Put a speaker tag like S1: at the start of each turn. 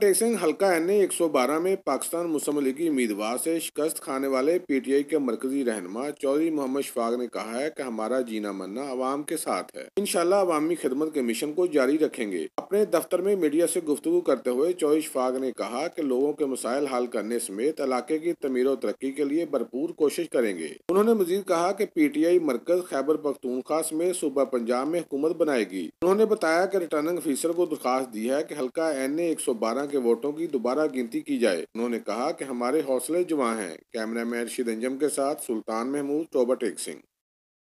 S1: taxing حلقہ N ایک سو بارہ میں پاکستان مسلم لیگی امیدوار سے شکست کھانے والے پی ٹی آئی کے مرکزی رہنما چوری محمد شفاق نے کہا ہے کہ ہمارا جینا مرنا عوام کے ساتھ ہے انشاءاللہ عوامی خدمت کے مشن کو جاری رکھیں گے اپنے دفتر میں میڈیا سے گفتگو کرتے ہوئے چوری شفاق نے کہا کہ لوگوں کے مسائل حل کرنے سمیت علاقے کی تمیر و ترقی کے لیے بھرپور کوشش کریں گے انہوں نے مزید کہا کہ پی ٹی آئی مرکز خیبر پختونخوا میں صوبہ پنجاب میں حکومت بنائے گی انہوں نے بتایا کہ ریٹرننگ افیسر کو درخواست دی ہے کہ ہلکا این اے ایک سو بارہ तेलंगाना के वोटों की दोबारा गिनती की जाए उन्होंने कहा कि हमारे हौसले जुमा हैं कैमरामैन शीद अंजम के साथ सुल्तान महमूद टोबा एक सिंह